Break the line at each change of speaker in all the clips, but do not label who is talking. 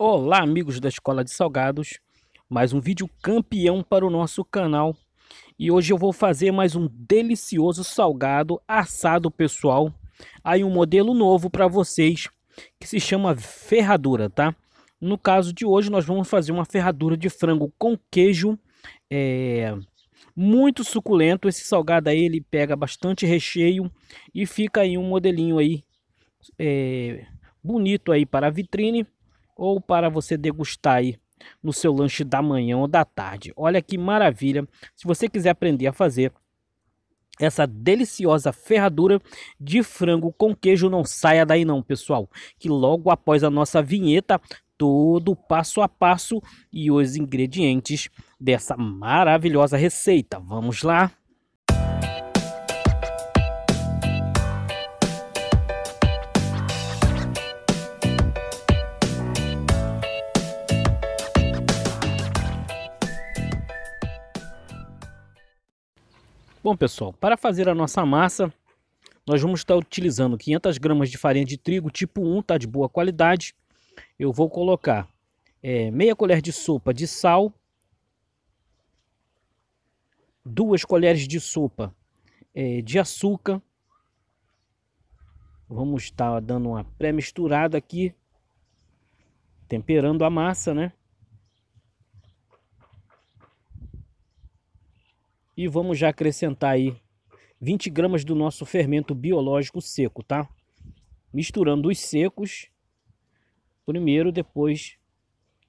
Olá, amigos da Escola de Salgados. Mais um vídeo campeão para o nosso canal. E hoje eu vou fazer mais um delicioso salgado assado, pessoal. Aí um modelo novo para vocês, que se chama ferradura, tá? No caso de hoje, nós vamos fazer uma ferradura de frango com queijo. É... Muito suculento. Esse salgado aí, ele pega bastante recheio e fica aí um modelinho aí... É... Bonito aí para a vitrine ou para você degustar aí no seu lanche da manhã ou da tarde. Olha que maravilha! Se você quiser aprender a fazer essa deliciosa ferradura de frango com queijo, não saia daí não, pessoal, que logo após a nossa vinheta, todo passo a passo e os ingredientes dessa maravilhosa receita. Vamos lá? Bom, pessoal, para fazer a nossa massa, nós vamos estar utilizando 500 gramas de farinha de trigo tipo 1, tá de boa qualidade. Eu vou colocar é, meia colher de sopa de sal, duas colheres de sopa é, de açúcar. Vamos estar dando uma pré-misturada aqui, temperando a massa, né? E vamos já acrescentar aí 20 gramas do nosso fermento biológico seco, tá? Misturando os secos primeiro, depois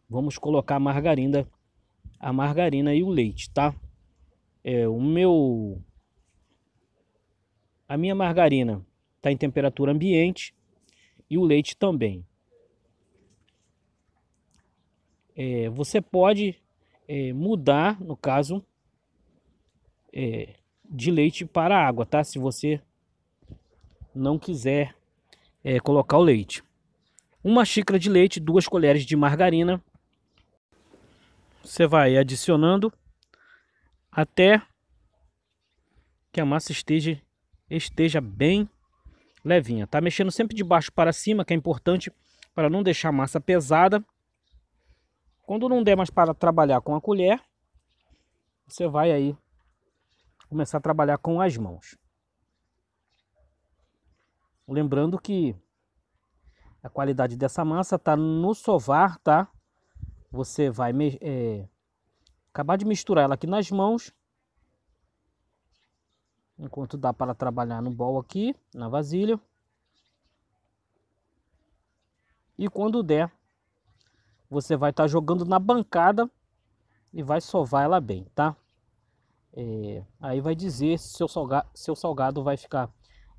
vamos colocar a margarina, a margarina e o leite, tá? É, o meu a minha margarina está em temperatura ambiente e o leite também. É, você pode é, mudar, no caso, é, de leite para água, tá? Se você não quiser é, colocar o leite. Uma xícara de leite, duas colheres de margarina. Você vai adicionando até que a massa esteja, esteja bem levinha. Tá mexendo sempre de baixo para cima, que é importante para não deixar a massa pesada. Quando não der mais para trabalhar com a colher, você vai aí começar a trabalhar com as mãos. Lembrando que a qualidade dessa massa está no sovar, tá? Você vai é, acabar de misturar ela aqui nas mãos. Enquanto dá para trabalhar no bol aqui, na vasilha. E quando der, você vai estar tá jogando na bancada e vai sovar ela bem, tá? É, aí vai dizer se seu, salga, seu salgado vai ficar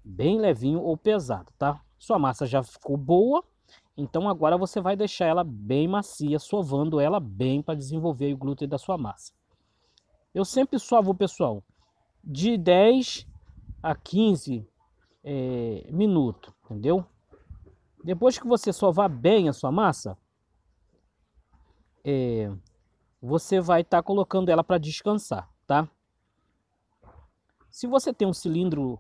bem levinho ou pesado, tá? Sua massa já ficou boa, então agora você vai deixar ela bem macia, sovando ela bem para desenvolver o glúten da sua massa. Eu sempre sovo, pessoal, de 10 a 15 é, minutos, entendeu? Depois que você sovar bem a sua massa, é, você vai estar tá colocando ela para descansar, tá? Se você tem um cilindro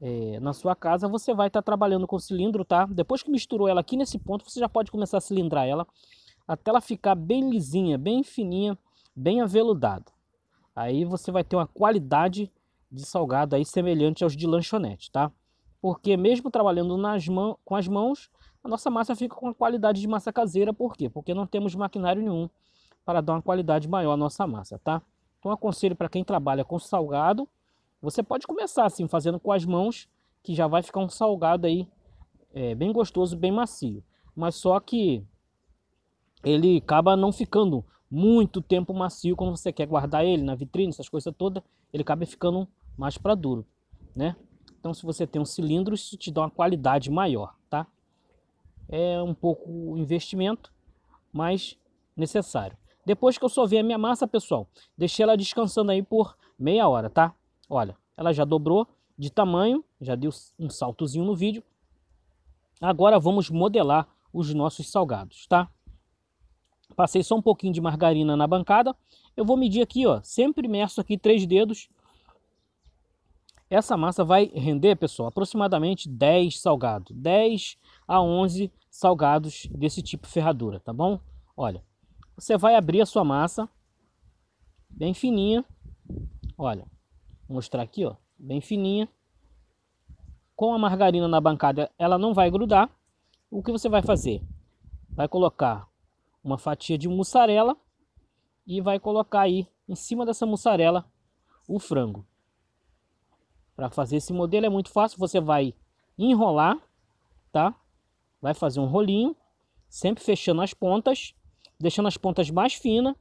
é, na sua casa, você vai estar tá trabalhando com cilindro, tá? Depois que misturou ela aqui nesse ponto, você já pode começar a cilindrar ela até ela ficar bem lisinha, bem fininha, bem aveludada. Aí você vai ter uma qualidade de salgado aí semelhante aos de lanchonete, tá? Porque mesmo trabalhando nas mão, com as mãos, a nossa massa fica com a qualidade de massa caseira, por quê? Porque não temos maquinário nenhum para dar uma qualidade maior à nossa massa, tá? Então aconselho para quem trabalha com salgado, você pode começar assim, fazendo com as mãos, que já vai ficar um salgado aí, é, bem gostoso, bem macio. Mas só que ele acaba não ficando muito tempo macio quando você quer guardar ele na vitrine, essas coisas todas, ele acaba ficando mais para duro, né? Então, se você tem um cilindro, isso te dá uma qualidade maior, tá? É um pouco investimento, mas necessário. Depois que eu sovei a minha massa, pessoal, deixei ela descansando aí por meia hora, tá? Olha, ela já dobrou de tamanho, já deu um saltozinho no vídeo. Agora vamos modelar os nossos salgados, tá? Passei só um pouquinho de margarina na bancada. Eu vou medir aqui, ó, sempre imerso aqui três dedos. Essa massa vai render, pessoal, aproximadamente 10 salgados, 10 a 11 salgados desse tipo de ferradura, tá bom? Olha, você vai abrir a sua massa bem fininha. Olha, Vou mostrar aqui, ó, bem fininha. Com a margarina na bancada, ela não vai grudar. O que você vai fazer? Vai colocar uma fatia de mussarela e vai colocar aí em cima dessa mussarela o frango. Para fazer esse modelo é muito fácil, você vai enrolar, tá? Vai fazer um rolinho, sempre fechando as pontas, deixando as pontas mais finas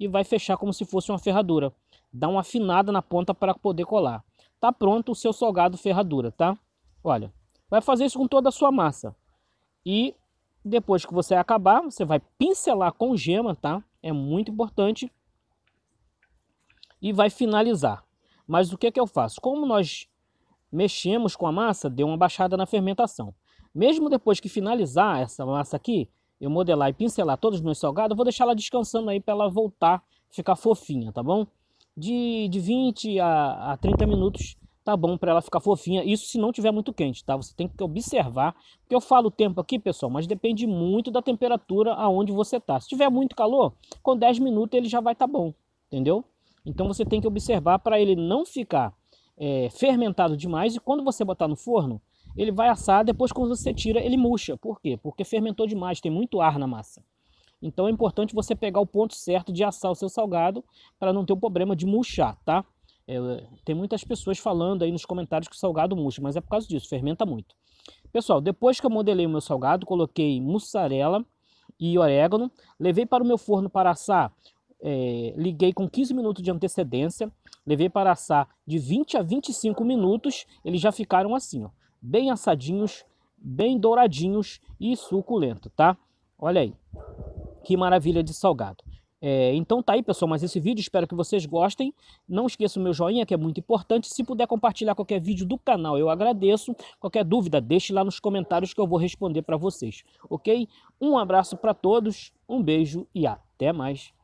e vai fechar como se fosse uma ferradura dá uma afinada na ponta para poder colar. Tá pronto o seu salgado ferradura, tá? Olha, vai fazer isso com toda a sua massa. E depois que você acabar, você vai pincelar com gema, tá? É muito importante. E vai finalizar. Mas o que, que eu faço? Como nós mexemos com a massa, deu uma baixada na fermentação. Mesmo depois que finalizar essa massa aqui, eu modelar e pincelar todos os meus salgados, eu vou deixar ela descansando aí para ela voltar, ficar fofinha, tá bom? de, de 20 a, a 30 minutos tá bom para ela ficar fofinha. Isso se não tiver muito quente, tá? Você tem que observar, porque eu falo o tempo aqui, pessoal, mas depende muito da temperatura aonde você tá. Se tiver muito calor, com 10 minutos ele já vai tá bom, entendeu? Então você tem que observar para ele não ficar é, fermentado demais e quando você botar no forno, ele vai assar, depois quando você tira, ele murcha. Por quê? Porque fermentou demais, tem muito ar na massa. Então é importante você pegar o ponto certo de assar o seu salgado para não ter o problema de murchar, tá? É, tem muitas pessoas falando aí nos comentários que o salgado murcha, mas é por causa disso, fermenta muito. Pessoal, depois que eu modelei o meu salgado, coloquei mussarela e orégano, levei para o meu forno para assar, é, liguei com 15 minutos de antecedência, levei para assar de 20 a 25 minutos, eles já ficaram assim, ó, bem assadinhos, bem douradinhos e suculento, tá? Olha aí. Que maravilha de salgado. É, então tá aí, pessoal, mas esse vídeo espero que vocês gostem. Não esqueça o meu joinha, que é muito importante. Se puder compartilhar qualquer vídeo do canal, eu agradeço. Qualquer dúvida, deixe lá nos comentários que eu vou responder para vocês, ok? Um abraço para todos, um beijo e até mais.